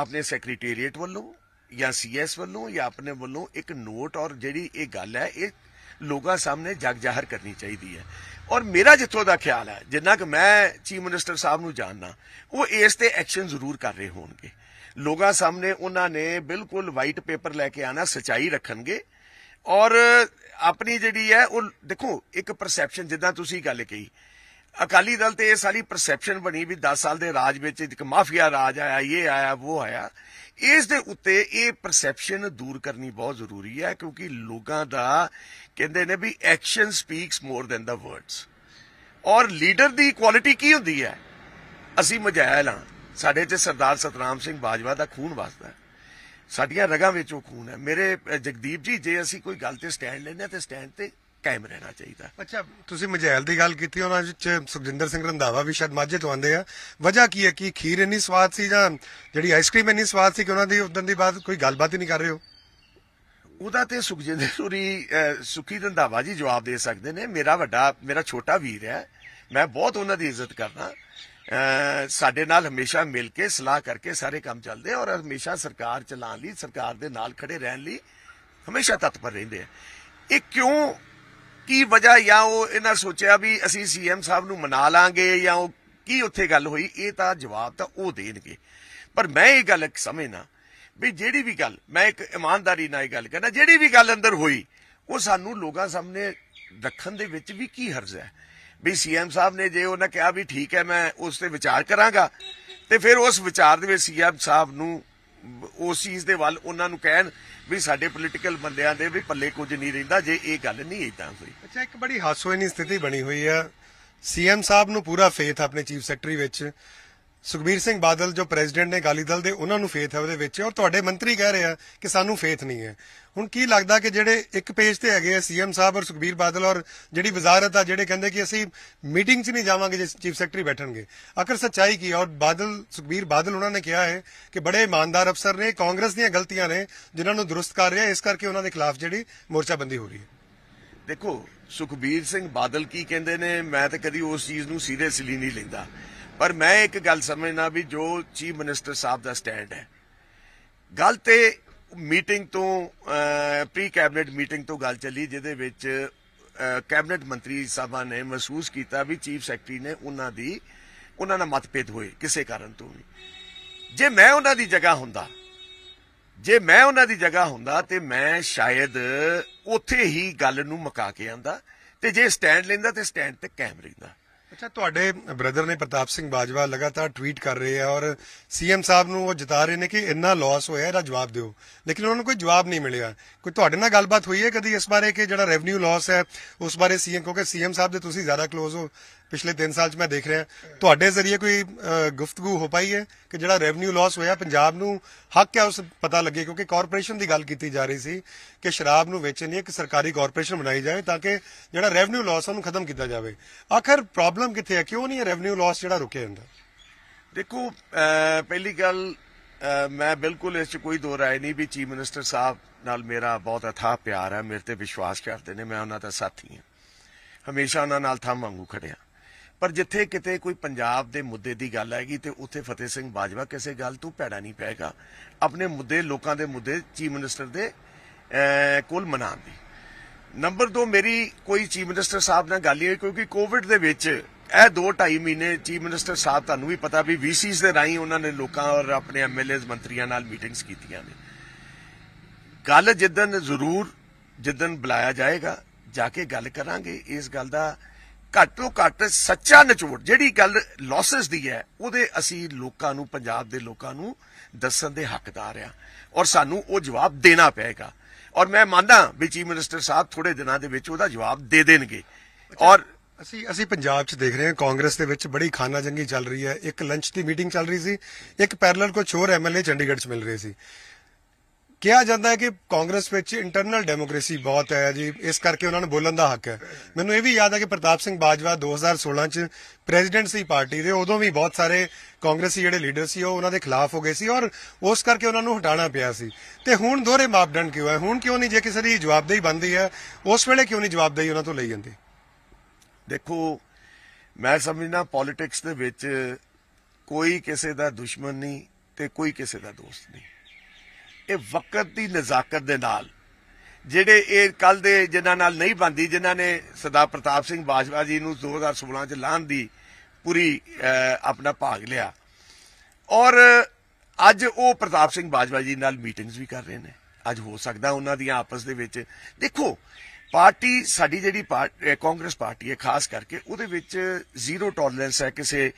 ਆਪਣੇ ਸੈਕਟਰੀਏਟ ਵੱਲੋਂ ਜਾਂ ਸੀਐਸ ਵੱਲੋਂ ਜਾਂ ਆਪਣੇ ਵੱਲੋਂ ਇੱਕ ਨੋਟ ਔਰ ਜਿਹੜੀ ਇਹ ਗੱਲ ਹੈ ਇਹ ਲੋਕਾਂ ਸਾਹਮਣੇ ਜਗ ਜ਼ਾਹਰ ਕਰਨੀ ਚਾਹੀਦੀ ਹੈ ਔਰ ਮੇਰਾ ਜਿੱਥੋਂ ਦਾ ਖਿਆਲ ਹੈ ਜਿੰਨਾ ਕਿ ਮੈਂ ਚੀਫ ਮਿਨਿਸਟਰ ਸਾਹਿਬ ਨੂੰ ਜਾਣਦਾ ਉਹ ਇਸ ਤੇ ਐਕਸ਼ਨ ਜ਼ਰੂਰ ਕਰ ਰਹੇ ਹੋਣਗੇ ਲੋਕਾਂ ਸਾਹਮਣੇ ਉਹਨਾਂ ਨੇ ਬਿਲਕੁਲ ਵਾਈਟ ਪੇਪਰ ਲੈ ਕੇ ਆਣਾ ਸਚਾਈ ਰੱਖਣਗੇ ਔਰ ਆਪਣੀ ਜਿਹੜੀ ਹੈ ਉਹ ਦੇਖੋ ਇੱਕ ਪਰਸੈਪਸ਼ਨ ਜਿੱਦਾਂ ਤੁਸੀਂ ਗੱਲ ਕਹੀ ਅਕਾਲੀ ਦਲ ਤੇ ਇਹ ਸਾਰੀ ਪਰਸੈਪਸ਼ਨ ਬਣੀ ਵੀ 10 ਸਾਲ ਦੇ ਰਾਜ ਵਿੱਚ ਇੱਕ ਮਾਫੀਆ ਰਾਜ ਆਇਆ ਇਹ ਆਇਆ ਉਹ ਆਇਆ ਇਸ ਦੇ ਉੱਤੇ ਇਹ ਪਰਸੈਪਸ਼ਨ ਦੂਰ ਕਰਨੀ ਬਹੁਤ ਜ਼ਰੂਰੀ ਹੈ ਕਿਉਂਕਿ ਲੋਕਾਂ ਦਾ ਕਹਿੰਦੇ ਨੇ ਵੀ action speaks more than the words ਔਰ ਲੀਡਰ ਦੀ ਕੁਆਲਿਟੀ ਕੀ ਹੁੰਦੀ ਹੈ ਅਸੀਂ ਮਜਾਇਲ ਹਾਂ ਸਾਡੇ ਤੇ ਸਰਦਾਰ ਸਤਨਾਮ ਸਿੰਘ ਬਾਜਵਾ ਦਾ ਖੂਨ ਵਸਦਾ ਹੈ ਸਾਡੀਆਂ ਰਗਾਂ ਵਿੱਚ ਉਹ ਖੂਨ ਹੈ ਮੇਰੇ ਜਗਦੀਪ ਜੀ ਜੇ ਅਸੀਂ ਕੋਈ ਗੱਲ ਤੇ ਸਟੈਂਡ ਲੈਣਾ ਤੇ ਸਟੈਂਡ ਤੇ ਕਾਇਮ ਰਹਿਣਾ ਚਾਹੀਦਾ ਅੱਛਾ ਤੁਸੀਂ ਮਜੈਲ ਦੀ ਗੱਲ ਕੀਤੀ ਉਹਨਾਂ ਵਿੱਚ ਸੁਖਜਿੰਦਰ ਸਿੰਘ ਰੰਧਾਵਾ ਵੀ ਸ਼ਾਇਦ ਮਾਝੇ ਤੋਂ ਆਉਂਦੇ ਆ ਵਜ੍ਹਾ ਕੀ ਹੈ ਕਿ ਖੀਰ ਇੰਨੀ ਸਵਾਦ ਸੀ ਜਾਂ ਜਿਹੜੀ ਆਈਸਕ੍ਰੀਮ ਇੰਨੀ ਸਵਾਦ ਸੀ ਕਿ ਉਹਨਾਂ ਦੀ ਉਦੋਂ ਦੀ ਬਾਅਦ ਕੋਈ ਗੱਲਬਾਤ ਹੀ ਨਹੀਂ ਕਰ ਰਹੇ ਹੋ ਉਹਦਾ ਤੇ ਸੁਖਜਿੰਦਰ ਸੁਰੀ ਸੁਖੀ ਰੰਧਾਵਾ ਜੀ ਜਵਾਬ ਦੇ ਸਕਦੇ ਨੇ ਮੇਰਾ ਵੱਡਾ ਮੇਰਾ ਛੋਟਾ ਵੀਰ ਹੈ ਮੈਂ ਬਹੁਤ ਉਹਨਾਂ ਦੀ ਇੱਜ਼ਤ ਕਰਦਾ ਸਾਡੇ ਨਾਲ ਹਮੇਸ਼ਾ ਮਿਲ ਕੇ ਸਲਾਹ ਕਰਕੇ ਸਾਰੇ ਕੰਮ ਚੱਲਦੇ ਔਰ ਹਮੇਸ਼ਾ ਸਰਕਾਰ ਚਲਾਉਣ ਲਈ ਸਰਕਾਰ ਦੇ ਨਾਲ ਖੜੇ ਰਹਿਣ ਲਈ ਹਮੇਸ਼ਾ ਤਤਪਰ ਰਹਿੰਦੇ ਆ ਇਹ ਕਿਉਂ ਕੀ ਵਜ੍ਹਾ ਜਾਂ ਉਹ ਇਹਨਾਂ ਸੋਚਿਆ ਵੀ ਅਸੀਂ ਸੀਐਮ ਸਾਹਿਬ ਨੂੰ ਮਨਾ ਲਾਂਗੇ ਜਾਂ ਉਹ ਕੀ ਉੱਥੇ ਗੱਲ ਹੋਈ ਇਹ ਤਾਂ ਜਵਾਬ ਤਾਂ ਉਹ ਦੇਣਗੇ ਪਰ ਮੈਂ ਇਹ ਗੱਲ ਸਮਝਣਾ ਵੀ ਜਿਹੜੀ ਵੀ ਗੱਲ ਮੈਂ ਇੱਕ ਇਮਾਨਦਾਰੀ ਨਾਲ ਇਹ ਗੱਲ ਕਰਨਾ ਜਿਹੜੀ ਵੀ ਗੱਲ ਅੰਦਰ ਹੋਈ ਉਹ ਸਾਨੂੰ ਲੋਕਾਂ ਸਾਹਮਣੇ ਰੱਖਣ ਦੇ ਵਿੱਚ ਵੀ ਕੀ ਹਰਜ਼ ਹੈ ਵੀ ਸੀਐਮ ਸਾਹਿਬ ਨੇ ਜੇ ਉਹਨਾਂ ਕਿਹਾ ਵੀ ਠੀਕ ਹੈ ਮੈਂ ਉਸ ਤੇ ਵਿਚਾਰ ਕਰਾਂਗਾ ਤੇ ਫਿਰ ਉਸ ਵਿਚਾਰ ਦੇ ਵਿੱਚ ਸੀਐਮ ਸਾਹਿਬ ਨੂੰ ਉਸ ਚੀਜ਼ ਦੇ ਵੱਲ ਉਹਨਾਂ ਨੂੰ ਕਹਿਣ ਵੀ ਸਾਡੇ ਪੋਲੀਟੀਕਲ ਬੰਦਿਆਂ ਦੇ ਵੀ ਪੱਲੇ ਕੁਝ ਨਹੀਂ ਰਹਿੰਦਾ ਜੇ ਇਹ ਗੱਲ ਨਹੀਂ ਇਦਾਂ ਹੋਈ ਅੱਛਾ ਇੱਕ ਬੜੀ ਹਾਸੋਹੀਣੀ ਸਥਿਤੀ ਬਣੀ ਹੋਈ ਆ ਸੀਐਮ ਸਾਹਿਬ ਨੂੰ ਪੂਰਾ ਫੇਥ ਆਪਣੇ ਚੀਫ ਸੈਕਟਰੀ ਵਿੱਚ ਸੁਖਬੀਰ ਸਿੰਘ ਬਾਦਲ ਜੋ ਪ੍ਰੈਜ਼ੀਡੈਂਟ ਨੇ ਗਾਲੀ ਦਲ ਦੇ ਉਹਨਾਂ ਨੂੰ ਫੇਥ ਹੈ ਉਹਦੇ ਵਿੱਚ ਔਰ ਤੁਹਾਡੇ ਮੰਤਰੀ ਕਹਿ ਰਹੇ ਆ ਕਿ ਸਾਨੂੰ ਫੇਥ ਨਹੀਂ ਹੈ ਹੁਣ ਕੀ ਲੱਗਦਾ ਕਿ ਜਿਹੜੇ ਇੱਕ ਪੇਜ ਤੇ ਹੈਗੇ ਆ ਸੀਐਮ ਸਾਹਿਬ ਔਰ ਸੁਖਬੀਰ ਬਾਦਲ ਔਰ ਜਿਹੜੀ ਵਜ਼ਾਰਤ ਆ ਜਿਹੜੇ ਕਹਿੰਦੇ ਕਿ ਅਸੀਂ ਮੀਟਿੰਗ 'ਚ ਨਹੀਂ ਜਾਵਾਂਗੇ ਜੇ ਚੀਫ ਸੈਕਟਰੀ ਬੈਠਣਗੇ ਅਕਰ ਸੱਚਾਈ ਕੀ ਔਰ ਬਾਦਲ ਸੁਖਬੀਰ ਬਾਦਲ ਉਹਨਾਂ ਨੇ ਕਿਹਾ ਹੈ ਕਿ ਬੜੇ ਇਮਾਨਦਾਰ ਅਫਸਰ ਨੇ ਕਾਂਗਰਸ ਦੀਆਂ ਗਲਤੀਆਂ ਨੇ ਜਿਨ੍ਹਾਂ ਨੂੰ ਦਰੁਸਤ ਕਰ ਰਿਹਾ ਇਸ ਕਰਕੇ ਉਹਨਾਂ ਦੇ ਖਿਲਾਫ ਜਿਹੜੀ ਮੋਰਚਾਬੰਦੀ ਹੋ ਰਹੀ ਹੈ ਦੇਖੋ ਸੁਖਬੀਰ ਸਿੰਘ ਬਾਦਲ ਕੀ ਕਹਿੰਦੇ ਨੇ ਮੈਂ ਤਾਂ ਕਦੀ ਉਸ ਚੀਜ਼ ਨੂੰ ਸੀਰੀਅਸਲੀ ਨਹੀਂ ਲੈਂਦਾ ਪਰ ਮੈਂ ਇੱਕ ਗੱਲ ਸਮਝਣਾ ਵੀ ਜੋ ਚੀਫ ਮਿਨਿਸਟਰ ਸਾਹਿਬ ਦਾ ਸਟੈਂਡ ਹੈ ਗੱਲ ਤੇ ਮੀਟਿੰਗ ਤੋਂ ਪ੍ਰੀ ਕੈਬਨਿਟ ਮੀਟਿੰਗ ਤੋਂ ਗੱਲ ਚੱਲੀ ਜਿਹਦੇ ਵਿੱਚ ਕੈਬਨਿਟ ਮੰਤਰੀ ਸਾਹਿਬਾਂ ਨੇ ਮਹਿਸੂਸ ਕੀਤਾ ਵੀ ਚੀਫ ਸੈਕਟਰੀ ਨੇ ਉਹਨਾਂ ਦੀ ਉਹਨਾਂ ਨਾਲ ਮਤਭੇਦ ਹੋਏ ਕਿਸੇ ਕਾਰਨ ਤੋਂ ਵੀ ਜੇ ਮੈਂ ਉਹਨਾਂ ਦੀ ਜਗ੍ਹਾ ਹੁੰਦਾ ਜੇ ਮੈਂ ਉਹਨਾਂ ਦੀ ਜਗ੍ਹਾ ਹੁੰਦਾ ਤੇ ਮੈਂ ਸ਼ਾਇਦ ਉੱਥੇ ਹੀ ਗੱਲ ਨੂੰ ਮੁਕਾ ਕੇ ਆਂਦਾ ਤੇ ਜੇ ਸਟੈਂਡ ਲੈਂਦਾ ਤੇ ਸਟੈਂਡ ਤੇ ਕਾਇਮ ਰਹਿੰਦਾ ਅੱਛਾ ਤੁਹਾਡੇ ਬ੍ਰਦਰ ਨੇ ਪ੍ਰਤਾਪ ਸਿੰਘ ਬਾਜਵਾ ਲਗਾਤਾਰ ਟਵੀਟ ਕਰ ਰਹੇ ਆ ਔਰ ਸੀਐਮ ਸਾਹਿਬ ਨੂੰ ਉਹ ਜਿਤਾ ਰਹੇ ਨੇ ਕਿ ਇੰਨਾ ਲਾਸ ਹੋਇਆ ਇਹਦਾ ਜਵਾਬ ਦਿਓ ਲੇਕਿਨ ਉਹਨਾਂ ਨੂੰ ਕੋਈ ਜਵਾਬ ਨਹੀਂ ਮਿਲਿਆ ਕੋਈ ਤੁਹਾਡੇ ਨਾਲ ਗੱਲਬਾਤ ਹੋਈ ਹੈ ਕਦੀ ਇਸ ਬਾਰੇ ਕਿ ਜਿਹੜਾ ਰੈਵਨਿਊ ਲਾਸ ਹੈ ਉਸ ਬਾਰੇ ਸੀਐਮ ਕਿਉਂਕਿ ਸੀਐਮ ਸਾਹਿਬ ਦੇ ਤੁਸੀਂ ਜ਼ਿਆਦਾ ক্লোਜ਼ ਹੋ ਪਿਛਲੇ 3 ਸਾਲ 'ਚ ਮੈਂ ਦੇਖ ਰਿਹਾ ਤੁਹਾਡੇ ਜ਼ਰੀਏ ਕੋਈ ਗੁਫ਼ਤਗੂ ਹੋ ਪਾਈ ਹੈ ਕਿ ਜਿਹੜਾ ਰੈਵਨਿਊ ਲਾਸ ਹੋਇਆ ਪੰਜਾਬ ਨੂੰ ਹੱਕ ਹੈ ਉਸ ਪਤਾ ਲੱਗੇ ਕਿਉਂਕਿ ਕਾਰਪੋਰੇਸ਼ਨ ਦੀ ਗੱਲ ਕੀਤੀ ਜਾ ਰਹੀ ਸੀ ਕਿ ਸ਼ਰਾਬ ਨੂੰ ਵੇਚਣ ਲਈ ਇੱਕ ਸਰਕਾਰੀ ਕਾਰਪੋਰੇਸ਼ਨ ਬਣਾਈ ਜਾਵੇ ਤਾਂ ਕਿ ਜਿਹੜਾ ਰੈਵਨਿਊ ਲਾਸ ਉਹਨੂੰ ਖਤਮ ਕੀਤਾ ਜਾਵੇ ਆਖਰ ਪ੍ਰੋਬਲਮ ਕਿੱਥੇ ਹੈ ਕਿਉਂ ਨਹੀਂ ਹੈ ਰੈਵਨਿਊ ਲਾਸ ਜਿਹੜਾ ਰੁਕਿਆ ਜਾਂਦਾ ਦੇਖੋ ਪਹਿਲੀ ਗੱਲ ਮੈਂ ਬਿਲਕੁਲ ਇਸ 'ਚ ਕੋਈ ਦੋ رائے ਨਹੀਂ ਵੀ ਚੀਫ ਮਿਨਿਸਟਰ ਸਾਹਿਬ ਨਾਲ ਮੇਰਾ ਬਹੁਤ ਅਥਾ ਪਿਆਰ ਹੈ ਮੇਰੇ ਤੇ ਵਿਸ਼ਵਾਸ ਕਰਦੇ ਨੇ ਮੈਂ ਉਹਨਾਂ ਦਾ ਸਾਥੀ ਹਾਂ ਹਮੇਸ਼ਾ ਉਹਨਾਂ ਨਾਲ ਥੰਮ ਵਾਂਗੂ ਖੜਿਆ ਪਰ ਜਿੱਥੇ ਕਿਤੇ ਕੋਈ ਪੰਜਾਬ ਦੇ ਮੁੱਦੇ ਦੀ ਗੱਲ ਆਏਗੀ ਤੇ ਉੱਥੇ ਫਤਿਹ ਸਿੰਘ ਬਾਜਵਾ ਕਿਸੇ ਗੱਲ ਤੋਂ ਪੈੜਾ ਨਹੀਂ ਪਏਗਾ ਆਪਣੇ ਮੁੱਦੇ ਲੋਕਾਂ ਦੇ ਮੁੱਦੇ ਚੀਫ ਮਿਨਿਸਟਰ ਦੇ ਕੋਲ ਮਨਾਉਣ ਦੀ ਨੰਬਰ 2 ਮੇਰੀ ਕੋਈ ਚੀਫ ਮਿਨਿਸਟਰ ਸਾਹਿਬ ਨਾਲ ਗੱਲ ਹੀ ਹੋਈ ਕਿਉਂਕਿ ਕੋਵਿਡ ਦੇ ਵਿੱਚ ਇਹ 2.5 ਮਹੀਨੇ ਚੀਫ ਮਿਨਿਸਟਰ ਸਾਹਿਬ ਤੁਹਾਨੂੰ ਵੀ ਪਤਾ ਵੀ ਵੀਸੀਸ ਦੇ ਰਾਹੀਂ ਉਹਨਾਂ ਨੇ ਲੋਕਾਂ ਔਰ ਆਪਣੇ ਐਮਐਲਏਜ਼ ਮੰਤਰੀਆਂ ਨਾਲ ਮੀਟਿੰਗਸ ਕੀਤੀਆਂ ਨੇ ਗੱਲ ਜਿੱਦਨ ਜ਼ਰੂਰ ਜਿੱਦਨ ਬੁਲਾਇਆ ਜਾਏਗਾ ਜਾ ਕੇ ਗੱਲ ਕਰਾਂਗੇ ਇਸ ਗੱਲ ਦਾ ਘੱਟੋ ਘੱਟ ਸੱਚਾ ਨਿਚੋੜ ਜਿਹੜੀ ਗੱਲ ਲਾਸਸ ਦੀ ਹੈ ਉਹਦੇ ਅਸੀਂ ਲੋਕਾਂ ਨੂੰ ਪੰਜਾਬ ਦੇ ਲੋਕਾਂ ਨੂੰ ਦੱਸਣ ਦੇ ਹੱਕਦਾਰ ਆ ਔਰ ਸਾਨੂੰ ਉਹ ਜਵਾਬ ਦੇਣਾ ਪਏਗਾ ਔਰ ਮੈਂ ਮੰਨਦਾ ਵੀ ਚੀਫ ਮਿਨਿਸਟਰ ਸਾਹਿਬ ਥੋੜੇ ਦਿਨਾਂ ਦੇ ਵਿੱਚ ਉਹਦਾ ਜਵਾਬ ਦੇ ਦੇਣਗੇ ਔਰ ਅਸੀਂ ਅਸੀਂ ਪੰਜਾਬ 'ਚ ਦੇਖ ਰਹੇ ਹਾਂ ਕਾਂਗਰਸ ਦੇ ਵਿੱਚ ਬੜੀ ਖਾਨਾ ਜੰਗੀ ਚੱਲ ਰਹੀ ਹੈ ਇੱਕ ਲੰਚ ਦੀ ਮੀਟਿੰਗ ਚੱਲ ਰਹੀ ਸੀ ਇੱਕ ਪੈਰਲਲ ਕੋਈ ਹੋਰ ਐਮਐਲਏ ਚੰਡੀਗੜ੍ਹ 'ਚ ਮਿਲ ਰਹੇ ਸੀ ਕਿਹਾ ਜਾਂਦਾ ਹੈ ਕਿ ਕਾਂਗਰਸ ਵਿੱਚ ਇੰਟਰਨਲ ਡੈਮੋਕ੍ਰੇਸੀ ਬਹੁਤ ਹੈ ਜੀ ਇਸ ਕਰਕੇ ਉਹਨਾਂ ਨੂੰ ਬੋਲਣ ਦਾ ਹੱਕ ਹੈ ਮੈਨੂੰ ਇਹ ਵੀ ਯਾਦ ਹੈ ਕਿ ਪ੍ਰਤਾਪ ਸਿੰਘ ਬਾਜਵਾ 2016 ਚ ਪ੍ਰੈਜ਼ੀਡੈਂਟ ਸੀ ਪਾਰਟੀ ਦੇ ਉਦੋਂ ਵੀ ਬਹੁਤ ਸਾਰੇ ਕਾਂਗਰਸੀ ਜਿਹੜੇ ਲੀਡਰ ਸੀ ਉਹ ਉਹਨਾਂ ਦੇ ਖਿਲਾਫ ਹੋ ਗਏ ਸੀ ਔਰ ਉਸ ਕਰਕੇ ਉਹਨਾਂ ਨੂੰ ਹਟਾਣਾ ਪਿਆ ਸੀ ਤੇ ਹੁਣ ਦੋਹਰੇ ਮਾਪਦੰਡ ਕਿਉਂ ਹੈ ਹੁਣ ਕਿਉਂ ਨਹੀਂ ਜੇ ਕਿਸੇ ਦੀ ਜਵਾਬਦੇਹੀ ਬੰਦੀ ਹੈ ਉਸ ਵੇਲੇ ਕਿਉਂ ਨਹੀਂ ਜਵਾਬਦੇਹੀ ਉਹਨਾਂ ਤੋਂ ਲਈ ਜਾਂਦੀ ਦੇਖੋ ਮੈਂ ਸਮਝਣਾ ਪੋਲਿਟਿਕਸ ਦੇ ਵਿੱਚ ਕੋਈ ਕਿਸੇ ਦਾ ਦੁਸ਼ਮਣ ਨਹੀਂ ਤੇ ਕੋਈ ਕਿਸੇ ਦਾ ਦੋਸਤ ਨਹੀਂ ਇਹ ਵਕਤ ਦੀ ਨਜ਼ਾਕਤ ਦੇ ਨਾਲ ਜਿਹੜੇ ਇਹ ਕੱਲ ਦੇ ਜਿਨ੍ਹਾਂ ਨਾਲ ਨਹੀਂ ਬੰਦੀ ਜਿਨ੍ਹਾਂ ਨੇ ਸਰਦਾਰ ਪ੍ਰਤਾਪ ਸਿੰਘ ਬਾਜਵਾ ਜੀ ਨੂੰ 2016 ਚ ਲਾਣ ਦੀ ਪੂਰੀ ਆਪਣਾ ਭਾਗ ਲਿਆ ਔਰ ਅੱਜ ਉਹ ਪ੍ਰਤਾਪ ਸਿੰਘ ਬਾਜਵਾ ਜੀ ਨਾਲ ਮੀਟਿੰਗਸ ਵੀ ਕਰ ਰਹੇ ਨੇ ਅੱਜ ਹੋ ਸਕਦਾ ਉਹਨਾਂ ਦੀਆਂ ਆਪਸ ਦੇ ਵਿੱਚ ਦੇਖੋ ਪਾਰਟੀ ਸਾਡੀ ਜਿਹੜੀ ਕਾਂਗਰਸ ਪਾਰਟੀ ਹੈ ਖਾਸ ਕਰਕੇ ਉਹਦੇ ਵਿੱਚ ਜ਼ੀਰੋ ਟੋਲਰੈਂਸ ਹੈ ਕਿਸੇ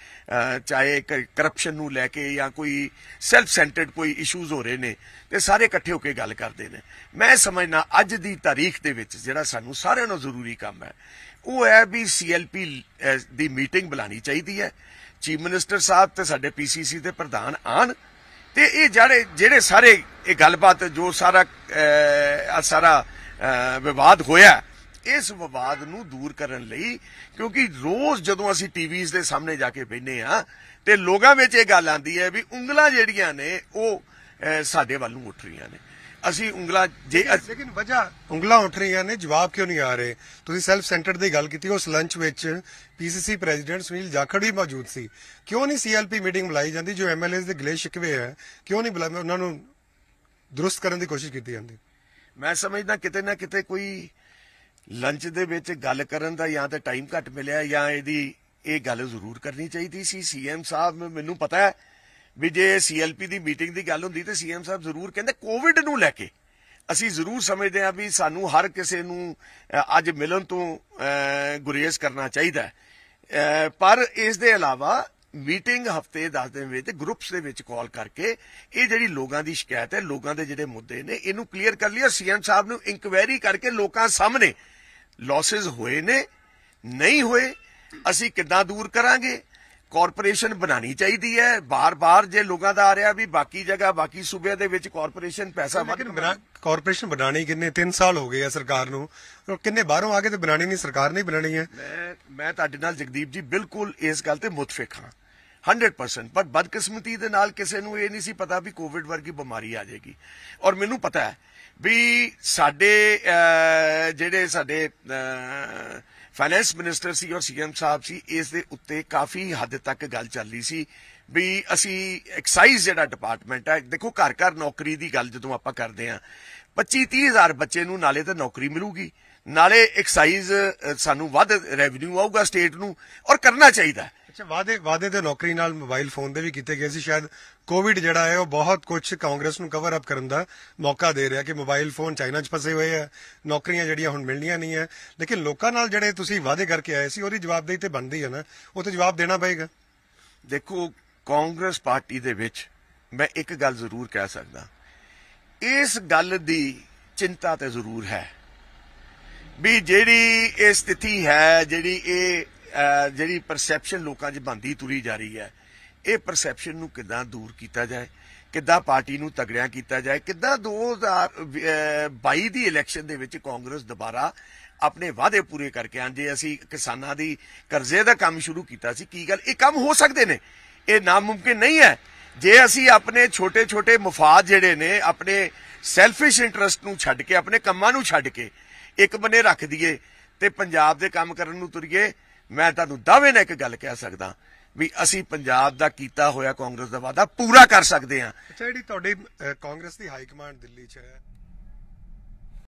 ਚਾਹੇ ਕਰਪਸ਼ਨ ਨੂੰ ਲੈ ਕੇ ਜਾਂ ਕੋਈ ਸੈਲਫ ਸੈਂਟਰਡ ਕੋਈ ਇਸ਼ੂਜ਼ ਹੋ ਰਹੇ ਨੇ ਤੇ ਸਾਰੇ ਇਕੱਠੇ ਹੋ ਕੇ ਗੱਲ ਕਰਦੇ ਨੇ ਮੈਂ ਸਮਝਣਾ ਅੱਜ ਦੀ ਤਾਰੀਖ ਦੇ ਵਿੱਚ ਜਿਹੜਾ ਸਾਨੂੰ ਸਾਰਿਆਂ ਨੂੰ ਜ਼ਰੂਰੀ ਕੰਮ ਹੈ ਉਹ ਹੈ ਵੀ ਸੀਐਲਪੀ ਦੀ ਮੀਟਿੰਗ ਬੁਲਾਣੀ ਚਾਹੀਦੀ ਹੈ ਚੀਫ ਮਿਨਿਸਟਰ ਸਾਹਿਬ ਤੇ ਸਾਡੇ ਪੀਸੀਸੀ ਦੇ ਪ੍ਰਧਾਨ ਆਣ ਤੇ ਇਹ ਜਿਹੜੇ ਜਿਹੜੇ ਸਾਰੇ ਇਹ ਗੱਲਬਾਤ ਜੋ ਸਾਰਾ ਸਾਰਾ ਵਿਵਾਦ ਹੋਇਆ ਇਸ ਵਿਵਾਦ ਨੂੰ ਦੂਰ ਕਰਨ ਲਈ ਕਿਉਂਕਿ ਰੋਜ਼ ਜਦੋਂ ਅਸੀਂ ਟੀਵੀਜ਼ ਦੇ ਸਾਹਮਣੇ ਜਾ ਕੇ ਬੈਠਨੇ ਆ ਤੇ ਲੋਕਾਂ ਵਿੱਚ ਇਹ ਗੱਲ ਆਂਦੀ ਹੈ ਵੀ ਉਂਗਲਾਂ ਜਿਹੜੀਆਂ ਨੇ ਉਹ ਸਾਡੇ ਵੱਲ ਨੂੰ ਉੱਠ ਰਹੀਆਂ ਨੇ ਅਸੀਂ ਉਂਗਲਾਂ ਜੇ ਲੇਕਿਨ ਵਜ੍ਹਾ ਉਂਗਲਾਂ ਉੱਠ ਰਹੀਆਂ ਨੇ ਜਵਾਬ ਕਿਉਂ ਨਹੀਂ ਆ ਰਹੇ ਤੁਸੀਂ ਸੈਲਫ ਸੈਂਟਰਡ ਦੀ ਗੱਲ ਕੀਤੀ ਉਸ ਲੰਚ ਵਿੱਚ ਪੀਸੀਸੀ ਪ੍ਰੈਜ਼ੀਡੈਂਟ ਸੁਨੀਲ ਜਾਖੜ ਵੀ ਮੌਜੂਦ ਸੀ ਕਿਉਂ ਨਹੀਂ ਸੀਐਲਪੀ ਮੀਟਿੰਗ ਬੁਲਾਈ ਜਾਂਦੀ ਜੋ ਐਮਐਲਏਸ ਦੇ ਗਲੇ ਸ਼ਿਕਵੇ ਹੈ ਕਿਉਂ ਨਹੀਂ ਬੁਲਾਇਆ ਉਹਨਾਂ ਨੂੰ ਦਰੁਸਤ ਕਰਨ ਦੀ ਕੋਸ਼ਿਸ਼ ਕੀਤੀ ਜਾਂਦੀ ਮੈਂ ਸਮਝਦਾ ਕਿਤੇ ਨਾ ਕਿਤੇ ਕੋਈ ਲੰਚ ਦੇ ਵਿੱਚ ਗੱਲ ਕਰਨ ਦਾ ਜਾਂ ਤਾਂ ਟਾਈਮ ਘੱਟ ਮਿਲਿਆ ਜਾਂ ਇਹਦੀ ਇਹ ਗੱਲ ਜ਼ਰੂਰ ਕਰਨੀ ਚਾਹੀਦੀ ਸੀ ਸੀਐਮ ਸਾਹਿਬ ਮੈਨੂੰ ਪਤਾ ਹੈ ਵੀ ਜੇ ਸੀਐਲਪੀ ਦੀ ਮੀਟਿੰਗ ਦੀ ਗੱਲ ਹੁੰਦੀ ਤੇ ਸੀਐਮ ਸਾਹਿਬ ਜ਼ਰੂਰ ਕਹਿੰਦੇ ਕੋਵਿਡ ਨੂੰ ਲੈ ਕੇ ਅਸੀਂ ਜ਼ਰੂਰ ਸਮਝਦੇ ਹਾਂ ਵੀ ਸਾਨੂੰ ਹਰ ਕਿਸੇ ਨੂੰ ਅੱਜ ਮਿਲਣ ਤੋਂ ਗੁਰੇਜ਼ ਕਰਨਾ ਚਾਹੀਦਾ ਪਰ ਇਸ ਦੇ ਇਲਾਵਾ ਮੀਟਿੰਗ ਹਫਤੇ 10 ਦਿਨ ਵਿੱਚ ਗਰੁੱਪਸ ਦੇ ਵਿੱਚ ਕਾਲ ਕਰਕੇ ਇਹ ਜਿਹੜੀ ਲੋਕਾਂ ਦੀ ਸ਼ਿਕਾਇਤ ਹੈ ਲੋਕਾਂ ਦੇ ਜਿਹੜੇ ਮੁੱਦੇ ਨੇ ਇਹਨੂੰ ਕਲੀਅਰ ਕਰ ਲਿਆ ਸੀਐਮ ਸਾਹਿਬ ਨੂੰ ਇਨਕੁਆਇਰੀ ਕਰਕੇ ਲੋਕਾਂ ਸਾਹਮਣੇ ਲਾਸਸ ਹੋਏ ਨੇ ਨਹੀਂ ਹੋਏ ਅਸੀਂ ਕਿੱਦਾਂ ਦੂਰ ਕਰਾਂਗੇ ਕਾਰਪੋਰੇਸ਼ਨ ਬਣਾਣੀ ਚਾਹੀਦੀ ਹੈ ਬਾਰ-ਬਾਰ ਜੇ ਲੋਕਾਂ ਦਾ ਆ ਰਿਹਾ ਵੀ ਬਾਕੀ ਜਗ੍ਹਾ ਬਾਕੀ ਸੂਬਿਆਂ ਦੇ ਵਿੱਚ ਕਾਰਪੋਰੇਸ਼ਨ ਪੈਸਾ ਵੱਧ ਕਾਰਪੋਰੇਸ਼ਨ ਬਣਾਣੀ ਕਿੰਨੇ 3 ਸਾਲ ਹੋ ਗਏ ਆ ਸਰਕਾਰ ਨੂੰ ਕਿੰਨੇ ਬਾਹਰੋਂ ਆ ਕੇ ਤੇ ਬਣਾਣੀ ਨਹੀਂ ਸਰਕਾਰ ਨੇ ਬਣਾਣੀ ਹੈ ਮੈਂ ਮੈਂ ਤੁਹਾਡੇ ਨਾਲ ਜਗਦੀਪ ਜੀ ਬਿਲਕੁਲ ਇਸ ਗੱਲ ਤੇ ਮੁਤਫਿਕ ਹਾਂ 100% ਪਰ ਬਦਕਿਸਮਤੀ ਦੇ ਨਾਲ ਕਿਸੇ ਨੂੰ ਇਹ ਨਹੀਂ ਸੀ ਪਤਾ ਵੀ ਕੋਵਿਡ ਵਰਗੀ ਬਿਮਾਰੀ ਆ ਜਾਏਗੀ ਔਰ ਮੈਨੂੰ ਪਤਾ ਹੈ ਵੀ ਸਾਡੇ ਜਿਹੜੇ ਸਾਡੇ ਫਾਈਨੈਂਸ ਮਿਨਿਸਟਰ ਸੀ ਔਰ ਸੀਐਮ ਸਾਹਿਬ ਸੀ ਇਸ ਦੇ ਉੱਤੇ ਕਾਫੀ ਹੱਦ ਤੱਕ ਗੱਲ ਚੱਲੀ ਸੀ ਵੀ ਅਸੀਂ ਐਕਸਾਈਜ਼ ਜਿਹੜਾ ਡਿਪਾਰਟਮੈਂਟ ਹੈ ਦੇਖੋ ਘਰ ਘਰ ਨੌਕਰੀ ਦੀ ਗੱਲ ਜਦੋਂ ਆਪਾਂ ਕਰਦੇ ਆ 25 30000 ਬੱਚੇ ਨੂੰ ਨਾਲੇ ਤਾਂ ਨੌਕਰੀ ਮਿਲੂਗੀ ਨਾਲੇ ਐਕਸਾਈਜ਼ ਸਾਨੂੰ ਵੱਧ ਰੈਵਨਿਊ ਆਊਗਾ ਸਟੇਟ ਨੂੰ ਔਰ ਕਰਨਾ ਚਾਹੀਦਾ ਹੈ ਅੱਛਾ ਵਾਦੇ ਵਾਦੇ ਤੇ ਨੌਕਰੀ ਨਾਲ ਮੋਬਾਈਲ ਫੋਨ ਦੇ ਵੀ ਕੀਤੇ ਗਏ ਸੀ ਸ਼ਾਇਦ ਕੋਵਿਡ ਜਿਹੜਾ ਹੈ ਉਹ ਬਹੁਤ ਕੁਝ ਕਾਂਗਰਸ ਨੂੰ ਕਵਰ ਅਪ ਕਰਨ ਦਾ ਮੌਕਾ ਦੇ ਰਿਹਾ ਕਿ ਮੋਬਾਈਲ ਫੋਨ ਚਾਈਨਾ 'ਚ ਫਸੇ ਹੋਏ ਆ ਨੌਕਰੀਆਂ ਜਿਹੜੀਆਂ ਹੁਣ ਮਿਲਣੀਆਂ ਨਹੀਂ ਆ ਲੇਕਿਨ ਲੋਕਾਂ ਨਾਲ ਜਿਹੜੇ ਤੁਸੀਂ ਵਾਅਦੇ ਕਰਕੇ ਆਏ ਸੀ ਉਹਦੀ ਜਵਾਬਦੇਹੀ ਤੇ ਬਣਦੀ ਹੈ ਨਾ ਉਹ ਤੇ ਜਵਾਬ ਦੇਣਾ ਪਏਗਾ ਦੇਖੋ ਕਾਂਗਰਸ ਪਾਰਟੀ ਦੇ ਵਿੱਚ ਮੈਂ ਇੱਕ ਗੱਲ ਜ਼ਰੂਰ ਕਹਿ ਸਕਦਾ ਇਸ ਗੱਲ ਦੀ ਚਿੰਤਾ ਤੇ ਜ਼ਰੂਰ ਹੈ ਵੀ ਜਿਹੜੀ ਇਹ ਸਥਿਤੀ ਹੈ ਜਿਹੜੀ ਇਹ ਜਿਹੜੀ ਪਰਸੈਪਸ਼ਨ ਲੋਕਾਂ 'ਚ ਬੰਦੀ ਤੁਰੀ ਜਾ ਰਹੀ ਹੈ ਇਹ ਪਰਸੈਪਸ਼ਨ ਨੂੰ ਕਿਦਾਂ ਦੂਰ ਕੀਤਾ ਜਾਏ ਕਿੱਦਾਂ ਪਾਰਟੀ ਨੂੰ ਤਗੜਿਆ ਕੀਤਾ ਜਾਏ ਕਿੱਦਾਂ 2022 ਦੀ ਇਲੈਕਸ਼ਨ ਦੇ ਵਿੱਚ ਕਾਂਗਰਸ ਦੁਬਾਰਾ ਆਪਣੇ ਵਾਅਦੇ ਪੂਰੇ ਕਰਕੇ ਆਂ ਜੇ ਅਸੀਂ ਕਿਸਾਨਾਂ ਦੀ ਕਰਜ਼ੇ ਦਾ ਕੰਮ ਸ਼ੁਰੂ ਕੀਤਾ ਸੀ ਕੀ ਗੱਲ ਇਹ ਕੰਮ ਹੋ ਸਕਦੇ ਨੇ ਇਹ ਨਾਮੁਮਕਿਨ ਨਹੀਂ ਹੈ ਜੇ ਅਸੀਂ ਆਪਣੇ ਛੋਟੇ-ਛੋਟੇ ਮਫਾਦ ਜਿਹੜੇ ਨੇ ਆਪਣੇ ਸੈਲਫਿਸ਼ ਇੰਟਰਸਟ ਨੂੰ ਛੱਡ ਕੇ ਆਪਣੇ ਕੰਮਾਂ ਨੂੰ ਛੱਡ ਕੇ ਇੱਕ ਬੰਨੇ ਰੱਖ ਦਈਏ ਤੇ ਪੰਜਾਬ ਦੇ ਕੰਮ ਕਰਨ ਨੂੰ ਤੁਰੀਏ ਮੈਂ ਤੁਹਾਨੂੰ ਦਾਅਵੇ ਨਾਲ ਇੱਕ ਗੱਲ ਕਹਿ ਸਕਦਾ ਵੀ ਅਸੀਂ ਪੰਜਾਬ ਦਾ ਕੀਤਾ ਹੋਇਆ ਕਾਂਗਰਸ ਦਾ ਵਾਅਦਾ ਪੂਰਾ ਕਰ ਸਕਦੇ ਹਾਂ ਅੱਛਾ ਜਿਹੜੀ ਤੁਹਾਡੀ ਕਾਂਗਰਸ ਦੀ ਹਾਈ ਕਮਾਂਡ ਦਿੱਲੀ 'ਚ ਹੈ